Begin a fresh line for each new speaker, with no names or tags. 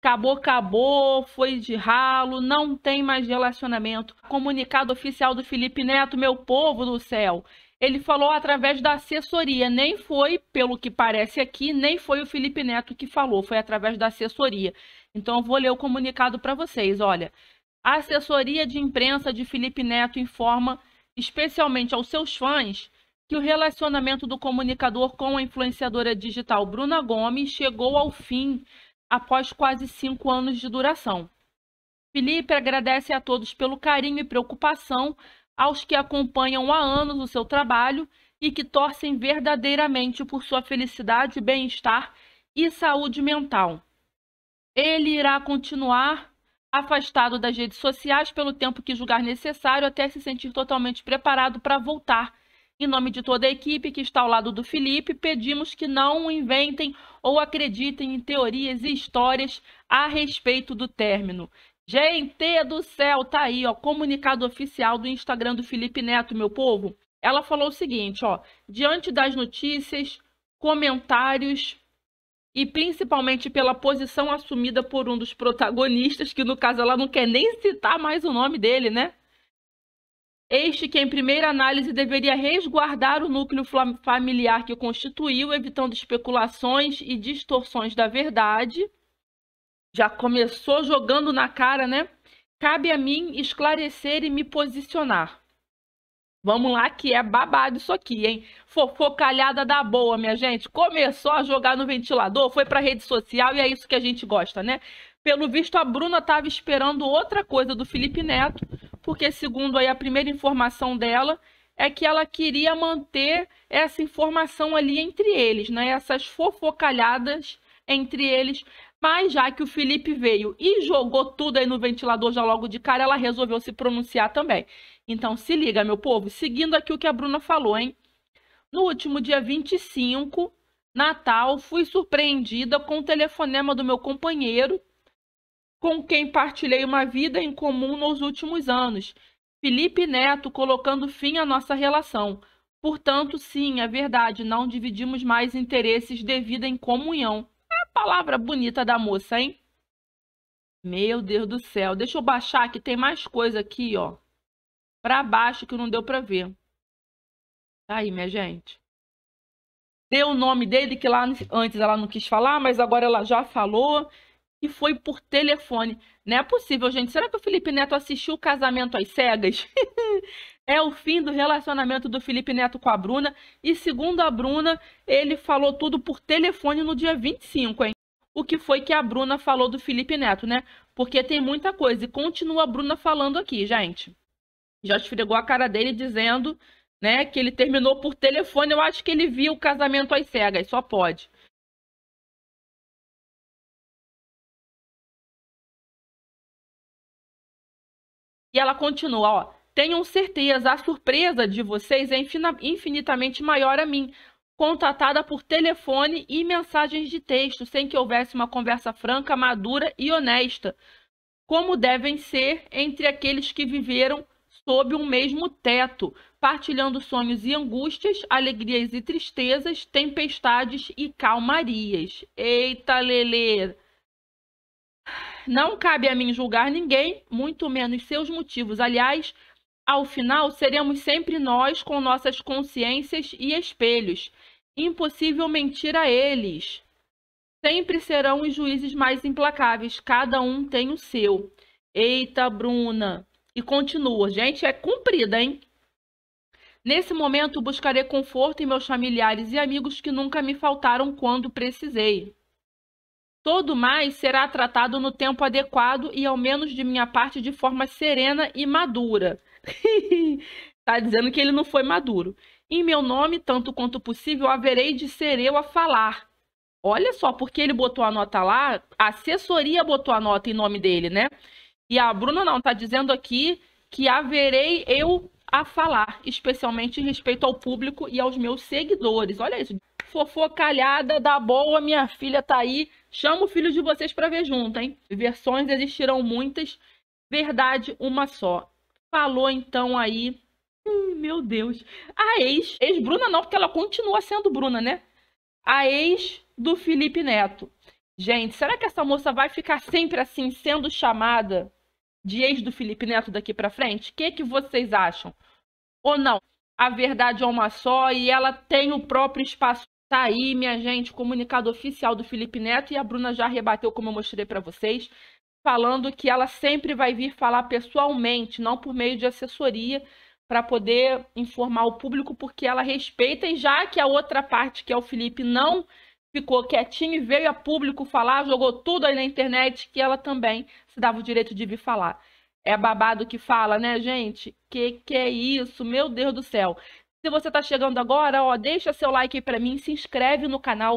Acabou, acabou, foi de ralo, não tem mais relacionamento. Comunicado oficial do Felipe Neto, meu povo do céu. Ele falou através da assessoria, nem foi, pelo que parece aqui, nem foi o Felipe Neto que falou, foi através da assessoria. Então eu vou ler o comunicado para vocês, olha. A assessoria de imprensa de Felipe Neto informa especialmente aos seus fãs que o relacionamento do comunicador com a influenciadora digital Bruna Gomes chegou ao fim após quase cinco anos de duração. Felipe agradece a todos pelo carinho e preocupação, aos que acompanham há anos o seu trabalho e que torcem verdadeiramente por sua felicidade, bem-estar e saúde mental. Ele irá continuar afastado das redes sociais pelo tempo que julgar necessário até se sentir totalmente preparado para voltar em nome de toda a equipe que está ao lado do Felipe, pedimos que não inventem ou acreditem em teorias e histórias a respeito do término. Gente do céu, tá aí, ó, comunicado oficial do Instagram do Felipe Neto, meu povo. Ela falou o seguinte, ó, diante das notícias, comentários e principalmente pela posição assumida por um dos protagonistas, que no caso ela não quer nem citar mais o nome dele, né? Este que, em primeira análise, deveria resguardar o núcleo familiar que constituiu, evitando especulações e distorções da verdade. Já começou jogando na cara, né? Cabe a mim esclarecer e me posicionar. Vamos lá, que é babado isso aqui, hein? Fofocalhada da boa, minha gente. Começou a jogar no ventilador, foi para rede social e é isso que a gente gosta, né? Pelo visto, a Bruna estava esperando outra coisa do Felipe Neto porque segundo aí a primeira informação dela é que ela queria manter essa informação ali entre eles, né? Essas fofocalhadas entre eles. Mas já que o Felipe veio e jogou tudo aí no ventilador já logo de cara, ela resolveu se pronunciar também. Então se liga, meu povo, seguindo aqui o que a Bruna falou, hein? No último dia 25, Natal, fui surpreendida com o telefonema do meu companheiro com quem partilhei uma vida em comum nos últimos anos. Felipe Neto colocando fim à nossa relação. Portanto, sim, é verdade, não dividimos mais interesses devido em comunhão. É a palavra bonita da moça, hein? Meu Deus do céu, deixa eu baixar que tem mais coisa aqui, ó. Para baixo que não deu para ver. Tá aí, minha gente. Deu o nome dele que lá antes ela não quis falar, mas agora ela já falou e foi por telefone. Não é possível, gente. Será que o Felipe Neto assistiu o casamento às cegas? é o fim do relacionamento do Felipe Neto com a Bruna. E segundo a Bruna, ele falou tudo por telefone no dia 25, hein? O que foi que a Bruna falou do Felipe Neto, né? Porque tem muita coisa. E continua a Bruna falando aqui, gente. Já esfregou a cara dele dizendo, né, que ele terminou por telefone. Eu acho que ele viu o casamento às cegas, só pode. E ela continua, ó. Tenham certeza, a surpresa de vocês é infinitamente maior a mim, contatada por telefone e mensagens de texto, sem que houvesse uma conversa franca, madura e honesta, como devem ser entre aqueles que viveram sob um mesmo teto, partilhando sonhos e angústias, alegrias e tristezas, tempestades e calmarias. Eita, Lelê! Não cabe a mim julgar ninguém, muito menos seus motivos. Aliás, ao final, seremos sempre nós com nossas consciências e espelhos. Impossível mentir a eles. Sempre serão os juízes mais implacáveis, cada um tem o seu. Eita, Bruna! E continua, gente, é cumprida, hein? Nesse momento, buscarei conforto em meus familiares e amigos que nunca me faltaram quando precisei. Todo mais será tratado no tempo adequado e, ao menos de minha parte, de forma serena e madura. tá dizendo que ele não foi maduro. Em meu nome, tanto quanto possível, haverei de ser eu a falar. Olha só, porque ele botou a nota lá, a assessoria botou a nota em nome dele, né? E a Bruna não, tá dizendo aqui que haverei eu a falar, especialmente em respeito ao público e aos meus seguidores. Olha isso, fofocalhada da boa, minha filha tá aí. Chama o filho de vocês para ver junto, hein? Versões existirão muitas, verdade uma só. Falou então aí, hum, meu Deus, a ex, ex-Bruna não, porque ela continua sendo Bruna, né? A ex do Felipe Neto. Gente, será que essa moça vai ficar sempre assim, sendo chamada de ex do Felipe Neto daqui para frente? O que, que vocês acham? Ou não? A verdade é uma só e ela tem o próprio espaço Tá aí, minha gente, comunicado oficial do Felipe Neto e a Bruna já rebateu, como eu mostrei para vocês, falando que ela sempre vai vir falar pessoalmente, não por meio de assessoria, para poder informar o público, porque ela respeita, e já que a outra parte, que é o Felipe, não ficou quietinho e veio a público falar, jogou tudo aí na internet, que ela também se dava o direito de vir falar. É babado que fala, né, gente? Que que é isso? Meu Deus do céu. Se você está chegando agora, ó, deixa seu like para mim, se inscreve no canal,